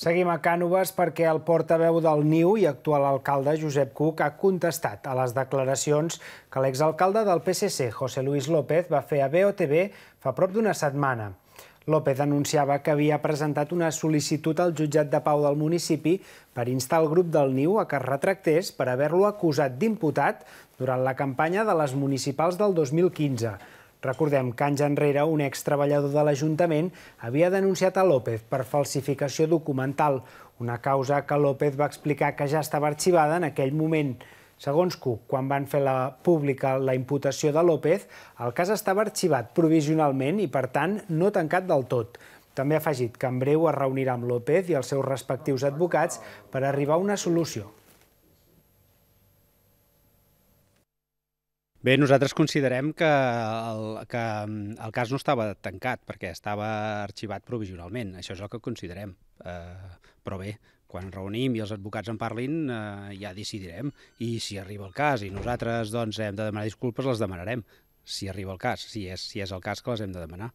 Seguim a Cànoves perquè el portaveu del NIU i actual alcalde Josep Cuc ha contestat a les declaracions que l'exalcalde del PSC, José Luis López, va fer a BOTV fa prop d'una setmana. López anunciava que havia presentat una sol·licitud al jutjat de pau del municipi per instar el grup del NIU a que es retractés per haver-lo acusat d'imputat durant la campanya de les municipals del 2015. Recordem que anys enrere un ex-treballador de l'Ajuntament havia denunciat a López per falsificació documental, una causa que López va explicar que ja estava arxivada en aquell moment. Segons CUC, quan van fer la pública la imputació de López, el cas estava arxivat provisionalment i, per tant, no tancat del tot. També ha afegit que en breu es reunirà amb López i els seus respectius advocats per arribar a una solució. Bé, nosaltres considerem que el, que mm, el cas no estava tancat perquè estava arxivat provisionalment. Això és el que considerem. Eh, però bé, quan ens reunim i els advocats en parlin, eh, ja decidirem. I si arriba el cas i nosaltres doncs, hem de demanar disculpes, les demanarem. Si arriba el cas, si és, si és el cas que les hem de demanar.